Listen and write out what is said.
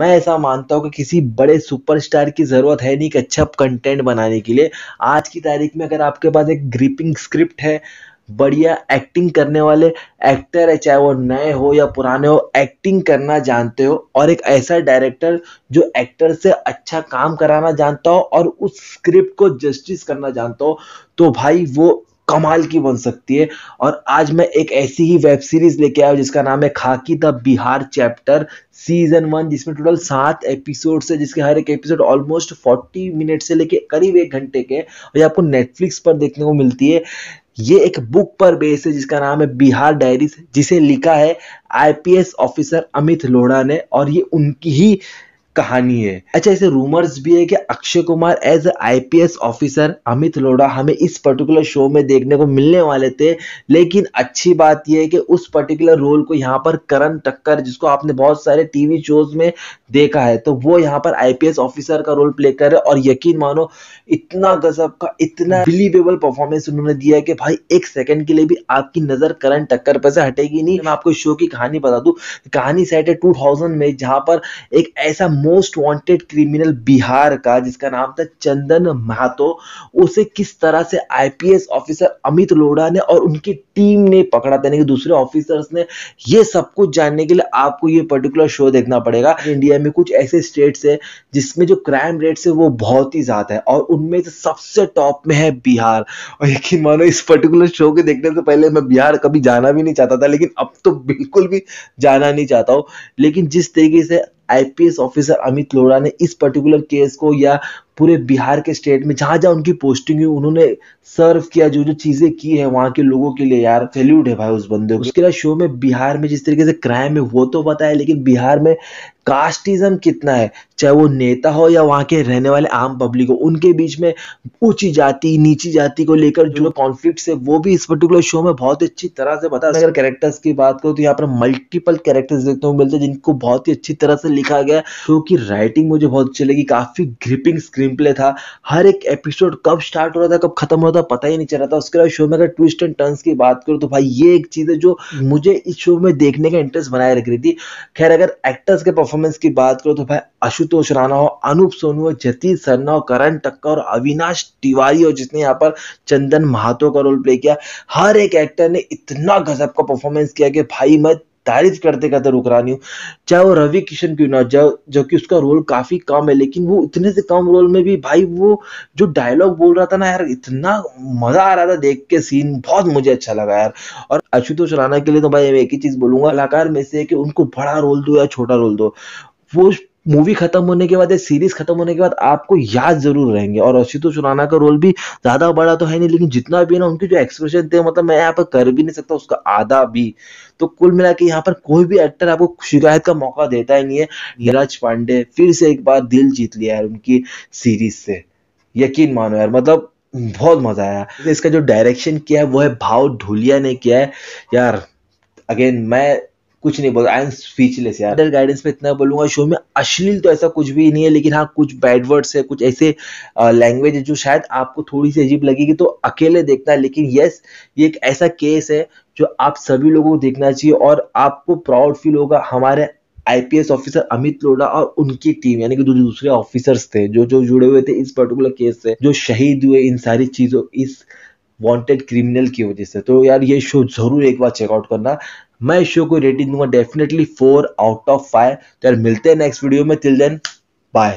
मैं ऐसा मानता हूँ कि किसी बड़े सुपरस्टार की ज़रूरत है नहीं कि अच्छा कंटेंट बनाने के लिए आज की तारीख में अगर आपके पास एक ग्रिपिंग स्क्रिप्ट है बढ़िया एक्टिंग करने वाले एक्टर है चाहे वो नए हो या पुराने हो एक्टिंग करना जानते हो और एक ऐसा डायरेक्टर जो एक्टर से अच्छा काम कराना जानता हो और उस स्क्रिप्ट को जस्टिस करना जानता हो तो भाई वो कमाल की बन सकती है और आज मैं एक ऐसी ही वेब सीरीज लेके आया जिसका नाम है Khaki the Bihar chapter season one जिसमें टोटल सात एपिसोड है जिसके हर एक एपिसोड ऑलमोस्ट फोर्टी मिनट से लेके करीब एक घंटे के और ये आपको नेटफ्लिक्स पर देखने को मिलती है ये एक बुक पर बेस है जिसका नाम है बिहार डायरीज जिसे लिखा है आईपीएस ऑफिसर अमित लोढ़ा ने और ये उनकी ही कहानी है अच्छा ऐसे रूमर्स भी है कि Akshay Kumar as a IPS officer Amit Lodha हमें इस पर्टिकुलर शो में देखने को मिलने वाले थे लेकिन अच्छी बात यह है कि उस पर्टिकुलर रोल को यहाँ पर करण टक्कर जिसको आपने बहुत सारे टीवी शोज में देखा है तो वो यहाँ पर आईपीएस ऑफिसर का रोल प्ले कर रहे और यकीन मानो इतना गजब का इतना बिलीवेबल परफॉर्मेंस उन्होंने दिया है कि भाई एक सेकंड के लिए भी आपकी नजर करण टक्कर पर से हटेगी नहीं मैं आपको शो की कहानी बता दू कहानी सेट है टू में जहां पर एक ऐसा मोस्ट वांटेड क्रिमिनल बिहार का जिसका नाम था चंदन महातो उसे किस तरह से आईपीएस ऑफिसर अमित लोढ़ा ने और उनकी टीम ने पकड़ा था यानी कि दूसरे ऑफिसर्स ने ये सब कुछ जानने के लिए आपको ये पर्टिकुलर शो देखना पड़ेगा इंडिया में कुछ ऐसे स्टेट्स है जिसमें जो क्राइम रेट्स है वो बहुत ही ज्यादा है और उनमें से सबसे टॉप में है बिहार और यकीन मानो इस पर्टिकुलर शो के देखने से पहले मैं बिहार कभी जाना भी नहीं चाहता था लेकिन अब तो बिल्कुल भी जाना नहीं चाहता हूँ लेकिन जिस तरीके से आईपीएस ऑफिसर अमित लोढ़ा ने इस पर्टिकुलर केस को या पूरे बिहार के स्टेट में जहां जहां उनकी पोस्टिंग हुई उन्होंने सर्व किया जो जो चीज़ें की है वहां के लोगों के लिए यार सैल्यूट है भाई उस बंदे को उसके अलावा शो में बिहार में जिस तरीके से क्राइम है वो तो पता है लेकिन बिहार में कास्टिज्म कितना है चाहे वो नेता हो या वहाँ के रहने वाले आम पब्लिक हो उनके बीच में ऊंची जाति नीची जाति को लेकर जो कॉन्फ्लिक्ट है वो भी इस पर्टिकुलर शो में बहुत अच्छी तरह से बता अगर कैरेक्टर्स की बात करो तो यहाँ पर मल्टीपल कैरेक्टर्स देखने को मिलते हैं जिनको बहुत ही अच्छी तरह से लिखा गया शो की राइटिंग मुझे बहुत अच्छी लगी काफी ग्रिपिंग स्क्रीन गेम प्ले था हर एक एपिसोड कब स्टार्ट हो रहा था कब खत्म हो रहा था पता ही नहीं चल रहा था उसके अलावा शो में अगर ट्विस्ट एंड टर्न्स की बात करूँ तो भाई ये एक चीज़ है जो हम्म। मुझे इस शो में देखने का इंटरेस्ट बनाए रख रही थी खैर अगर एक्टर्स के परफॉर्मेंस की बात करो तो भाई आशुतोष राणा हो अनूप सोनू हो जतीश सरना हो करण टक्कर और अविनाश तिवारी हो जिसने यहाँ पर चंदन महातो का रोल प्ले किया हर एक एक्टर ने इतना गजब का परफॉर्मेंस किया कि भाई मैं तारीफ करते करते रुक रहा नहीं हूँ चाहे वो रवि किशन क्यों ना जो जो कि उसका रोल काफी कम है लेकिन वो इतने से कम रोल में भी भाई वो जो डायलॉग बोल रहा था ना यार इतना मजा आ रहा था देख के सीन बहुत मुझे अच्छा लगा यार और अशुतोष राणा के लिए तो भाई मैं एक ही चीज बोलूंगा कलाकार में से कि उनको बड़ा रोल दो या छोटा रोल दो वो मूवी खत्म होने के बाद या सीरीज खत्म होने के बाद आपको याद जरूर रहेंगे और अशितोष खुराना का रोल भी ज्यादा बड़ा तो है नहीं लेकिन जितना भी है ना उनके जो एक्सप्रेशन थे मतलब मैं यहाँ पर कर भी नहीं सकता उसका आधा भी तो कुल मिला के यहाँ पर कोई भी एक्टर आपको शिकायत का मौका देता ही नहीं है यराज पांडे फिर से एक बार दिल जीत लिया यार उनकी सीरीज से यकीन मानो यार मतलब बहुत मजा आया इसका जो डायरेक्शन किया है वो है भाव ढोलिया ने किया है यार अगेन मैं कुछ नहीं बोल आई एम स्पीचलेस यार गाइडेंस में इतना बोलूंगा शो में अश्लील तो ऐसा कुछ भी नहीं है लेकिन हाँ कुछ बैड वर्ड्स है कुछ ऐसे लैंग्वेज है जो शायद आपको थोड़ी सी अजीब लगेगी तो अकेले देखना है लेकिन यस ये एक ऐसा केस है जो आप सभी लोगों को देखना चाहिए और आपको प्राउड फील होगा हमारे आईपीएस ऑफिसर अमित लोढ़ा और उनकी टीम यानी कि जो दूसरे ऑफिसर्स थे जो जो जुड़े हुए थे इस पर्टिकुलर केस से जो शहीद हुए इन सारी चीजों इस वांटेड क्रिमिनल की वजह से तो यार ये शो जरूर एक बार चेकआउट करना मैं इस शो को रेटिंग दूंगा definitely four out of five तो यार मिलते हैं नेक्स्ट वीडियो में टिल देन बाय